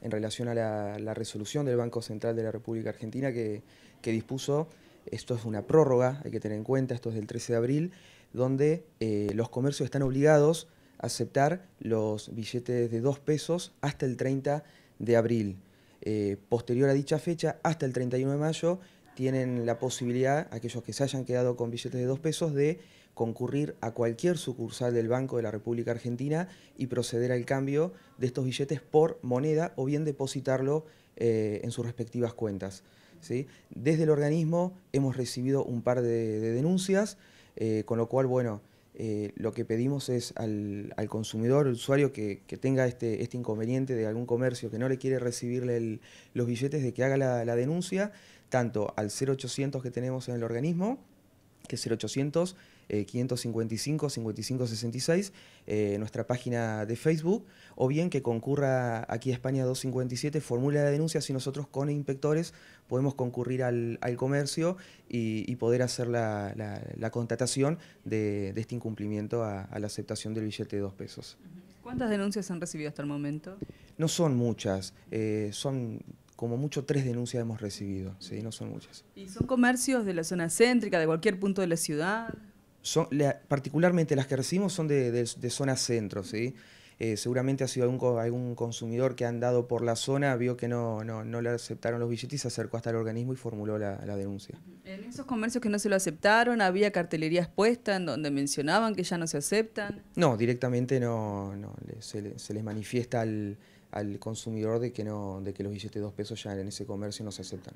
en relación a la, resolución del Banco Central de la República Argentina que, dispuso, esto es una prórroga, hay que tener en cuenta, esto es del 13 de abril, donde eh, los comercios están obligados a aceptar los billetes de 2 pesos hasta el 30 de abril. Eh, posterior a dicha fecha, hasta el 31 de mayo, tienen la posibilidad, aquellos que se hayan quedado con billetes de dos pesos, de concurrir a cualquier sucursal del Banco de la República Argentina y proceder al cambio de estos billetes por moneda o bien depositarlo eh, en sus respectivas cuentas. ¿sí? Desde el organismo hemos recibido un par de, denuncias, eh, con lo cual, bueno, eh, lo que pedimos es al, consumidor, al usuario que, tenga este, este, inconveniente de algún comercio que no le quiere recibirle los billetes, de que haga la, la denuncia, tanto al 0800 que tenemos en el organismo, que es 800 555 5566, nuestra página de Facebook, o bien que concurra aquí a España 257, formula de denuncia y nosotros con inspectores podemos concurrir al, comercio y, poder hacer la, la, contratación de, este incumplimiento a, la aceptación del billete de dos pesos. ¿Cuántas denuncias han recibido hasta el momento? No son muchas, eh, son como mucho tres denuncias hemos recibido, ¿sí? no son muchas. ¿Y son comercios de la zona céntrica, de cualquier punto de la ciudad? Son, particularmente las que recibimos son de, zona centro, ¿sí? Eh, seguramente ha sido algún, algún, consumidor que ha andado por la zona, vio que no, no, le aceptaron los billetes, se acercó hasta el organismo y formuló la, denuncia. En esos comercios que no se lo aceptaron, ¿había cartelerías expuesta en donde mencionaban que ya no se aceptan? No, directamente no, se, se les manifiesta al al consumidor de que, no, de que los billetes de dos pesos ya en ese comercio no se aceptan.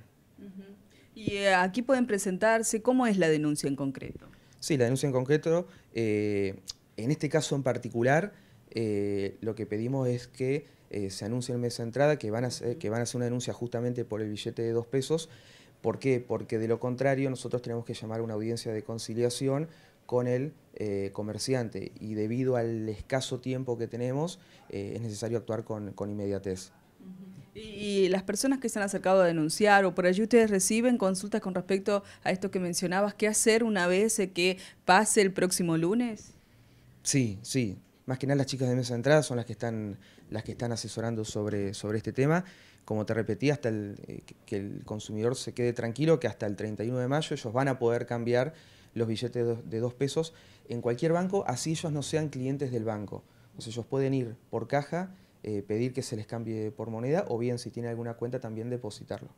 Y eh, aquí pueden presentarse, ¿cómo es la denuncia en concreto? Sí, la denuncia en concreto, eh, en este caso en particular, eh, lo que pedimos es que se anuncie en mesa de entrada que van, a hacer, que van a hacer una denuncia justamente por el billete de dos pesos. ¿Por qué? Porque de lo contrario nosotros tenemos que llamar a una audiencia de conciliación con el eh, comerciante y debido al escaso tiempo que tenemos eh, es necesario actuar con, inmediatez. Y, las personas que se han acercado a denunciar o por allí ustedes reciben consultas con respecto a esto que mencionabas, ¿qué hacer una vez que pase el próximo lunes? Sí, sí. Más que nada las chicas de mesa de entrada son las que están, las que están asesorando sobre, sobre este tema. Como te repetí, hasta eh, que el consumidor se quede tranquilo que hasta el 31 de mayo ellos van a poder cambiar los billetes de dos pesos en cualquier banco, así ellos no sean clientes del banco. O sea, ellos pueden ir por caja, eh, pedir que se les cambie por moneda o bien si tiene alguna cuenta también depositarlo.